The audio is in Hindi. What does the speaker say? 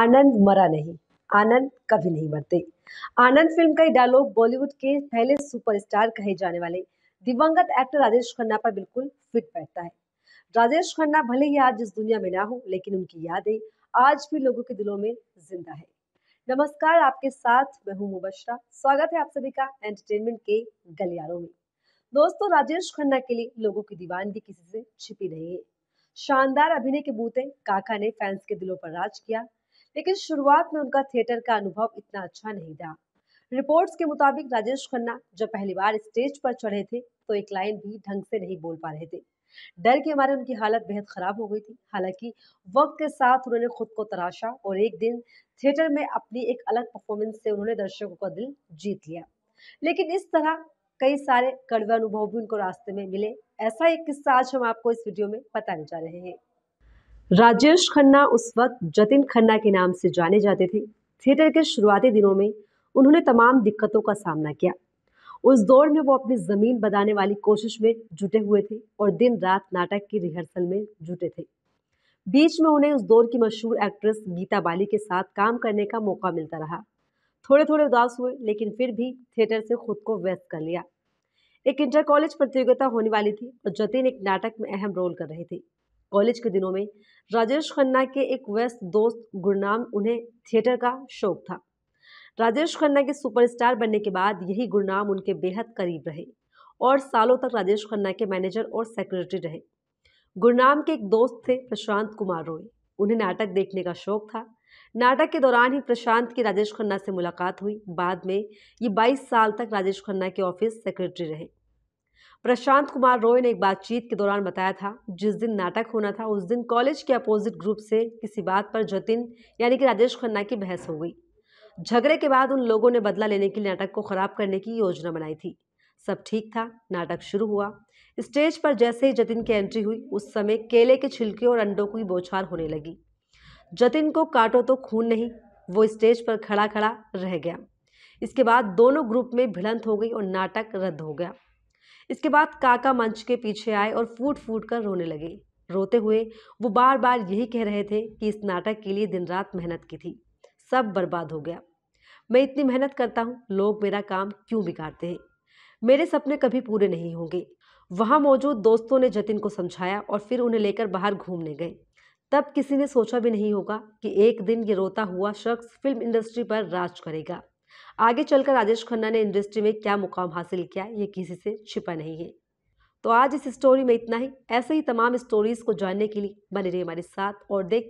आनंद मरा नहीं आनंद कभी नहीं मरते आनंद फिल्म का डायलॉग बॉलीवुड के पहले सुपरस्टार कहे जाने वाले दिवंगत एक्टर राजेश खन्ना पर बिल्कुल फिट बैठता है राजेश खन्ना भले ही आज इस दुनिया में ना हो लेकिन उनकी यादें आज भी लोगों के दिलों में जिंदा है नमस्कार आपके साथ मैं हूं मुबशरा स्वागत है आप सभी का एंटरटेनमेंट के गलियारों में दोस्तों राजेश खन्ना के लिए लोगों की दीवानगी किसी से छिपी नहीं है शानदार अभिनय के बूते काका ने फैंस के दिलों पर राज किया लेकिन शुरुआत में उनका थिएटर का अनुभव इतना अच्छा नहीं था रिपोर्ट्स के मुताबिक राजेश खन्ना जब पहली बार स्टेज पर चढ़े थे तो एक लाइन भी ढंग से नहीं बोल पा रहे थे डर के मारे उनकी हालत बेहद खराब हो गई थी हालांकि वक्त के साथ उन्होंने खुद को तराशा और एक दिन थिएटर में अपनी एक अलग परफॉर्मेंस से उन्होंने दर्शकों का दिल जीत लिया लेकिन इस तरह कई सारे कड़वे अनुभव भी उनको रास्ते में मिले ऐसा एक किस्सा आज हम आपको इस वीडियो में बताने जा रहे हैं राजेश खन्ना उस वक्त जतिन खन्ना के नाम से जाने जाते थे थिएटर के शुरुआती दिनों में उन्होंने तमाम दिक्कतों का सामना किया उस दौर में वो अपनी ज़मीन बदाने वाली कोशिश में जुटे हुए थे और दिन रात नाटक की रिहर्सल में जुटे थे बीच में उन्हें उस दौर की मशहूर एक्ट्रेस गीता बाली के साथ काम करने का मौका मिलता रहा थोड़े थोड़े उदास हुए लेकिन फिर भी थिएटर से खुद को व्यस्त कर लिया एक इंटर कॉलेज प्रतियोगिता होने वाली थी और जतिन एक नाटक में अहम रोल कर रहे थे कॉलेज के दिनों में राजेश खन्ना के एक व्यस्त दोस्त गुरनाम उन्हें थिएटर का शौक था राजेश खन्ना के सुपरस्टार बनने के बाद यही गुरनाम उनके बेहद करीब रहे और सालों तक राजेश खन्ना के मैनेजर और सेक्रेटरी रहे गुरनाम के एक दोस्त थे प्रशांत कुमार रॉय उन्हें नाटक देखने का शौक था नाटक के दौरान ही प्रशांत की राजेश खन्ना से मुलाकात हुई बाद में ये 22 साल तक राजेश खन्ना के ऑफिस सेक्रेटरी रहे प्रशांत कुमार रॉय ने एक बातचीत के दौरान बताया था जिस दिन नाटक होना था उस दिन कॉलेज के अपोजिट ग्रुप से किसी बात पर जतिन यानी कि राजेश खन्ना की बहस हो गई झगड़े के बाद उन लोगों ने बदला लेने के लिए नाटक को खराब करने की योजना बनाई थी सब ठीक था नाटक शुरू हुआ स्टेज पर जैसे ही जतिन की एंट्री हुई उस समय केले के छिलके और अंडों की बौछार होने लगी जतिन को काटो तो खून नहीं वो स्टेज पर खड़ा खड़ा रह गया इसके बाद दोनों ग्रुप में भिड़ंत हो गई और नाटक रद्द हो गया इसके बाद काका मंच के पीछे आए और फूट फूट कर रोने लगे रोते हुए वो बार बार यही कह रहे थे कि इस नाटक के लिए दिन रात मेहनत की थी सब बर्बाद हो गया मैं इतनी मेहनत करता हूँ लोग मेरा काम क्यों बिगाड़ते हैं मेरे सपने कभी पूरे नहीं होंगे वहाँ मौजूद दोस्तों ने जतिन को समझाया और फिर उन्हें लेकर बाहर घूमने गए तब किसी ने सोचा भी नहीं होगा कि एक दिन ये रोता हुआ शख्स फिल्म इंडस्ट्री पर राज करेगा आगे चलकर राजेश खन्ना ने इंडस्ट्री में क्या मुकाम हासिल किया ये किसी से छिपा नहीं है तो आज इस स्टोरी में इतना ही ऐसे ही तमाम स्टोरीज़ को जानने के लिए बने रही हमारे साथ और देख